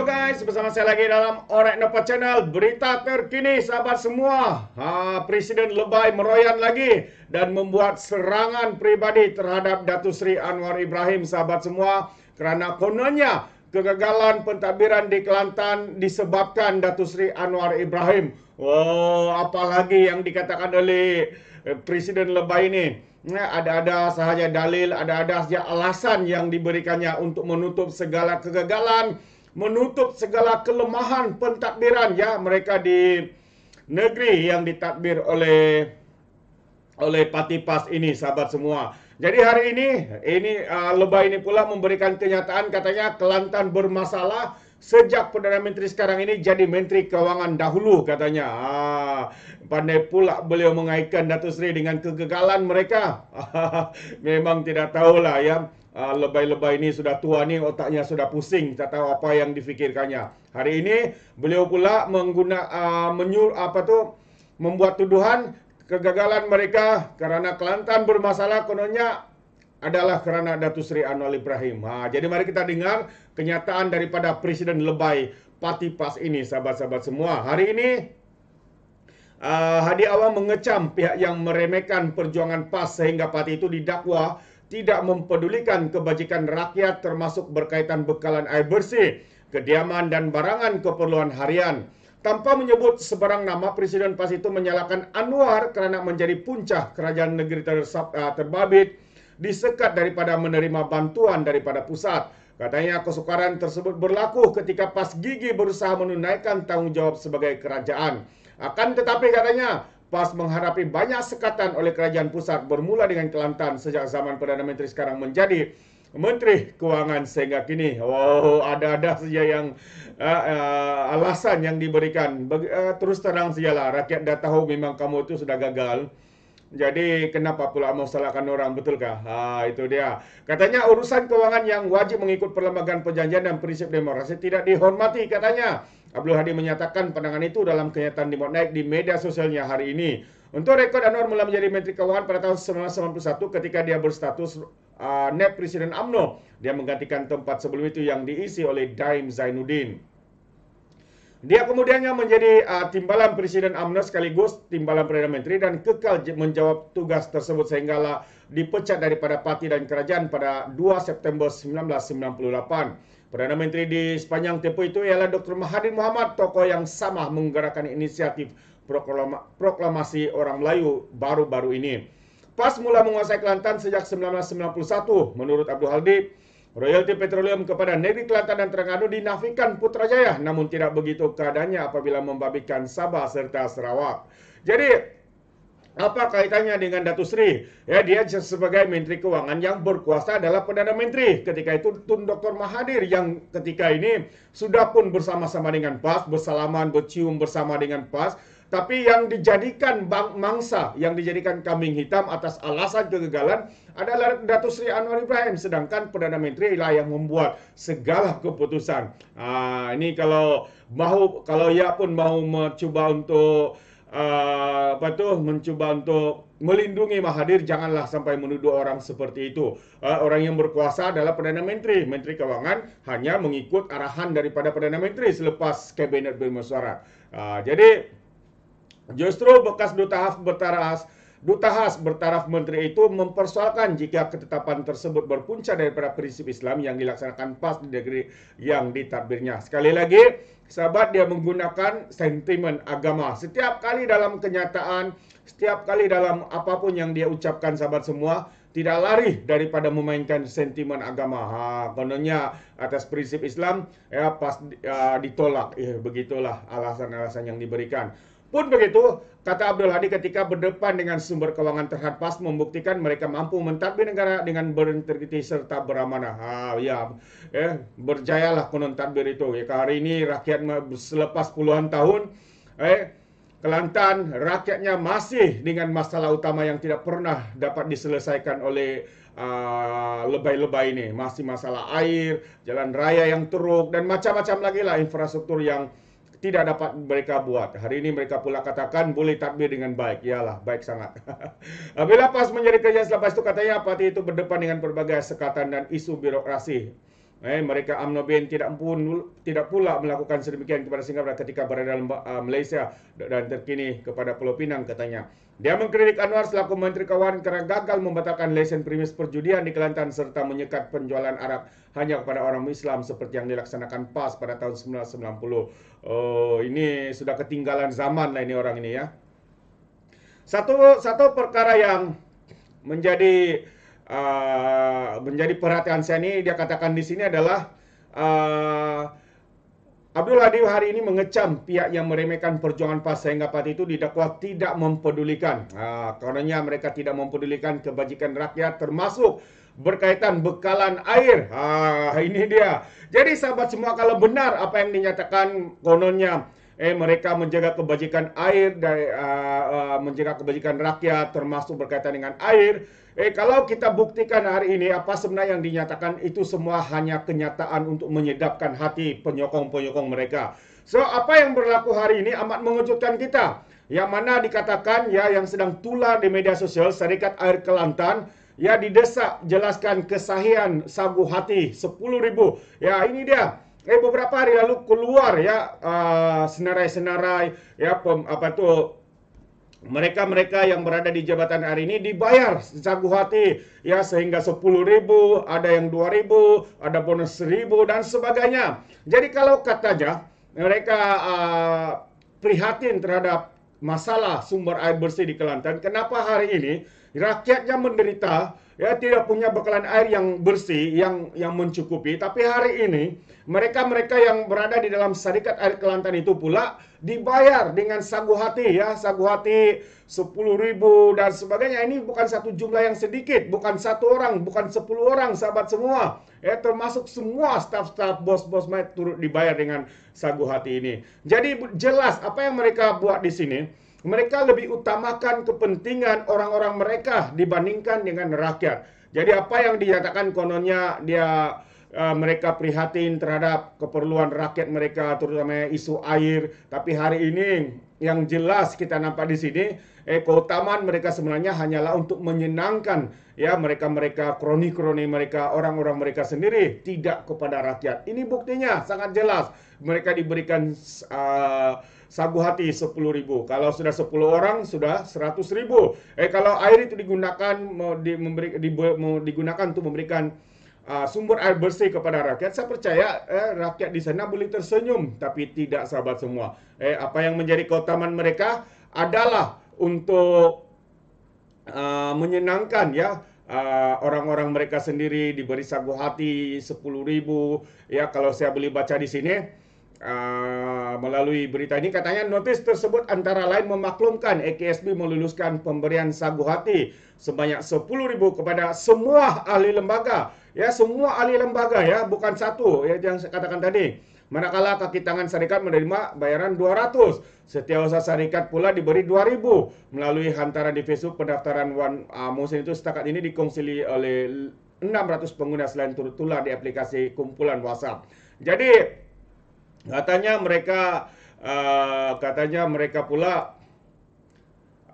Hello guys, bersama saya lagi dalam Orek Nopo Channel Berita terkini sahabat semua ha, Presiden Lebai meroyan lagi Dan membuat serangan pribadi terhadap Datu Sri Anwar Ibrahim sahabat semua Kerana kononnya kegagalan pentadbiran di Kelantan disebabkan Datu Sri Anwar Ibrahim Oh, apalagi yang dikatakan oleh eh, Presiden Lebai ini eh, ada-ada sahaja dalil, ada-ada sahaja alasan yang diberikannya untuk menutup segala kegagalan menutup segala kelemahan pentadbiran ya mereka di negeri yang ditadbir oleh oleh Pas ini sahabat semua. Jadi hari ini ini uh, lebah ini pula memberikan kenyataan katanya Kelantan bermasalah sejak perdana menteri sekarang ini jadi menteri kewangan dahulu katanya. Ah, pandai pula beliau mengaitkan Datuk Seri dengan kegagalan mereka. Memang tidak tahulah ya. Ah, lebay-lebay ini sudah tua nih otaknya sudah pusing tak tahu apa yang difikirkannya. Hari ini beliau pula menggunakan uh, menyur apa tuh membuat tuduhan kegagalan mereka karena Kelantan bermasalah kononnya adalah karena Datu Sri Anwar Ibrahim. jadi mari kita dengar kenyataan daripada Presiden Lebay Patipas ini sahabat-sahabat semua. Hari ini uh, Hadi Awang mengecam pihak yang meremehkan perjuangan PAS sehingga parti itu didakwa tidak mempedulikan kebajikan rakyat termasuk berkaitan bekalan air bersih, kediaman dan barangan keperluan harian. Tanpa menyebut sebarang nama, Presiden pas itu menyalahkan Anwar kerana menjadi puncak kerajaan negeri ter eh, terbabit, disekat daripada menerima bantuan daripada pusat. Katanya kesukaran tersebut berlaku ketika pas gigi berusaha menunaikan tanggung jawab sebagai kerajaan. Akan tetapi katanya PAS menghadapi banyak sekatan oleh kerajaan pusat bermula dengan Kelantan sejak zaman Perdana Menteri sekarang menjadi Menteri Kewangan sehingga kini. Wow, ada-ada saja yang uh, uh, alasan yang diberikan. Bagi, uh, eh, terus terang sajalah, rakyat dah tahu memang kamu itu sudah gagal. Jadi kenapa pula mau salahkan orang betulkah? Ha itu dia. Katanya urusan kewangan yang wajib mengikut perlembagaan perjanjian dan prinsip demokrasi tidak dihormati katanya. Abdul Hadi menyatakan pandangan itu dalam kenyataan di Naik di media sosialnya hari ini. Untuk rekod Anwar mula menjadi Menteri Keuangan pada tahun 1991 ketika dia berstatus uh, Presiden AMNO. Dia menggantikan tempat sebelum itu yang diisi oleh Daim Zainuddin. Dia kemudiannya menjadi uh, timbalan Presiden AMNO sekaligus timbalan Perdana Menteri dan kekal menjawab tugas tersebut sehinggalah dipecat daripada parti dan kerajaan pada 2 September 1998. Perdana Menteri di sepanjang tempoh itu ialah Dr. Mahathir Mohamad, tokoh yang sama menggerakkan inisiatif proklama- proklamasi orang Melayu baru-baru ini. PAS mula menguasai Kelantan sejak 1991. Menurut Abdul Haldi, royalti petroleum kepada negeri Kelantan dan Terengganu dinafikan Putrajaya. Namun tidak begitu keadaannya apabila membabitkan Sabah serta Sarawak. Jadi, apa kaitannya dengan Datu Sri? Ya, dia sebagai Menteri Keuangan yang berkuasa adalah Perdana Menteri. Ketika itu Tun Dr. Mahathir yang ketika ini sudah pun bersama-sama dengan PAS, bersalaman, bercium bersama dengan PAS, tapi yang dijadikan bang mangsa, yang dijadikan kambing hitam atas alasan kegagalan adalah Datu Sri Anwar Ibrahim. Sedangkan Perdana Menteri lah yang membuat segala keputusan. Ah, ini kalau mau, kalau ya pun mau mencoba untuk apa ah, tu mencuba untuk melindungi Mahadir janganlah sampai menuduh orang seperti itu. Uh, orang yang berkuasa adalah Perdana Menteri. Menteri Kewangan hanya mengikut arahan daripada Perdana Menteri selepas kabinet bermusyawarah. Uh, jadi justru bekas duta Haf bertaras Duta khas bertaraf menteri itu mempersoalkan jika ketetapan tersebut berpunca daripada prinsip Islam yang dilaksanakan pas di negeri yang ditadbirnya. Sekali lagi, sahabat dia menggunakan sentimen agama. Setiap kali dalam kenyataan, setiap kali dalam apapun yang dia ucapkan sahabat semua, tidak lari daripada memainkan sentimen agama. Ha, kononnya atas prinsip Islam ya pas uh, ditolak. Ya, begitulah alasan-alasan yang diberikan. Pun begitu, kata Abdul Hadi ketika berdepan dengan sumber keuangan terhadap membuktikan mereka mampu mentadbir negara dengan berintegriti serta beramanah. Ah, ya, eh, berjayalah konon tadbir itu. Ya, hari ini rakyat selepas puluhan tahun, eh, Kelantan rakyatnya masih dengan masalah utama yang tidak pernah dapat diselesaikan oleh uh, lebay-lebay ini. Masih masalah air, jalan raya yang teruk, dan macam-macam lagi lah infrastruktur yang tidak dapat mereka buat. Hari ini mereka pula katakan boleh takbir dengan baik. Iyalah, baik sangat. Bila pas menjadi kerja selepas itu katanya parti itu berdepan dengan berbagai sekatan dan isu birokrasi Eh, mereka UMNO bin tidak pun tidak pula melakukan sedemikian kepada Singapura ketika berada dalam uh, Malaysia dan terkini kepada Pulau Pinang katanya. Dia mengkritik Anwar selaku Menteri Kawan kerana gagal membatalkan lesen premis perjudian di Kelantan serta menyekat penjualan arak hanya kepada orang Islam seperti yang dilaksanakan PAS pada tahun 1990. Oh, ini sudah ketinggalan zaman lah ini orang ini ya. Satu satu perkara yang menjadi uh, menjadi perhatian saya ini dia katakan di sini adalah uh, Abdul Hadi hari ini mengecam pihak yang meremehkan perjuangan PAS hingga pati itu didakwa tidak mempedulikan. uh, karenanya mereka tidak mempedulikan kebajikan rakyat termasuk berkaitan bekalan air. Ah, ini dia. Jadi sahabat semua kalau benar apa yang dinyatakan kononnya eh mereka menjaga kebajikan air dari uh, uh, menjaga kebajikan rakyat termasuk berkaitan dengan air. Eh kalau kita buktikan hari ini apa sebenarnya yang dinyatakan itu semua hanya kenyataan untuk menyedapkan hati penyokong-penyokong mereka. So apa yang berlaku hari ini amat mengejutkan kita. Yang mana dikatakan ya yang sedang tular di media sosial Serikat Air Kelantan ya didesak jelaskan kesahihan sabu hati 10.000. Ya ini dia eh beberapa hari lalu keluar ya eh, senarai-senarai uh, ya pem, apa tuh mereka-mereka yang berada di jabatan hari ini dibayar secagu hati ya sehingga sepuluh ribu, ada yang dua ribu, ada bonus 1000 dan sebagainya. Jadi kalau katanya mereka uh, prihatin terhadap masalah sumber air bersih di Kelantan, kenapa hari ini rakyatnya menderita ya tidak punya bekalan air yang bersih yang yang mencukupi tapi hari ini mereka-mereka yang berada di dalam syarikat air Kelantan itu pula dibayar dengan sagu hati ya sagu hati sepuluh ribu dan sebagainya ini bukan satu jumlah yang sedikit bukan satu orang bukan sepuluh orang sahabat semua ya termasuk semua staff staff bos-bos turut dibayar dengan sagu hati ini jadi jelas apa yang mereka buat di sini mereka lebih utamakan kepentingan orang-orang mereka dibandingkan dengan rakyat. Jadi apa yang dinyatakan kononnya dia uh, mereka prihatin terhadap keperluan rakyat mereka terutama isu air, tapi hari ini yang jelas kita nampak di sini eh keutamaan mereka sebenarnya hanyalah untuk menyenangkan ya mereka-mereka kroni-kroni mereka orang-orang mereka sendiri tidak kepada rakyat. Ini buktinya sangat jelas. Mereka diberikan uh, sagu hati 10 ribu. Kalau sudah 10 orang sudah 100 ribu. Eh kalau air itu digunakan mau, di, memberi, di, mau digunakan untuk memberikan uh, sumber air bersih kepada rakyat. Saya percaya eh, rakyat di sana boleh tersenyum, tapi tidak sahabat semua. Eh, apa yang menjadi keutamaan mereka adalah untuk uh, menyenangkan ya ah, orang-orang uh, mereka sendiri diberi sagu hati ribu. ya kalau saya beli baca di sini uh, melalui berita ini katanya notis tersebut antara lain memaklumkan EKSB meluluskan pemberian sagu hati sebanyak ribu kepada semua ahli lembaga ya semua ahli lembaga ya bukan satu ya yang saya katakan tadi manakala kaki tangan syarikat menerima bayaran 200 setiausaha syarikat pula diberi 2000 melalui hantaran di Facebook pendaftaran one uh, ah, motion itu setakat ini dikonsili oleh 600 pengguna selain turut tular di aplikasi kumpulan WhatsApp jadi katanya mereka uh, katanya mereka pula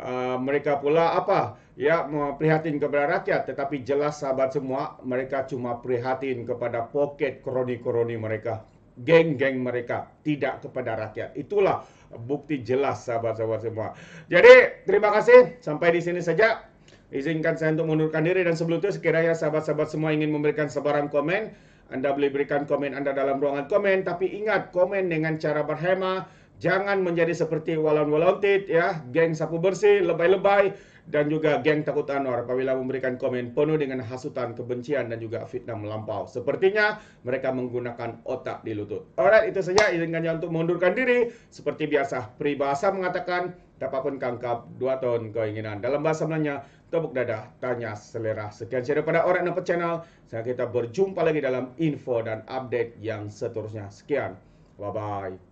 uh, mereka pula apa ya prihatin kepada rakyat, tetapi jelas sahabat semua, mereka cuma prihatin kepada pocket kroni-kroni mereka, geng-geng mereka, tidak kepada rakyat. Itulah bukti jelas sahabat-sahabat semua. Jadi, terima kasih. Sampai di sini saja. Izinkan saya untuk menurunkan diri dan sebelum itu sekiranya sahabat-sahabat semua ingin memberikan sebarang komen, Anda boleh berikan komen Anda dalam ruangan komen, tapi ingat komen dengan cara berhemat, Jangan menjadi seperti walon tit, ya, geng sapu bersih, lebay-lebay dan juga geng takut anor apabila memberikan komen penuh dengan hasutan, kebencian dan juga fitnah melampau. Sepertinya mereka menggunakan otak di lutut. Alright, itu saja izinkannya untuk mengundurkan diri. Seperti biasa, peribahasa mengatakan apapun kangkap dua tahun keinginan. Dalam bahasa Melannya, tepuk dada, tanya selera. Sekian share pada orang dapat Channel. Saya kita berjumpa lagi dalam info dan update yang seterusnya. Sekian. Bye-bye.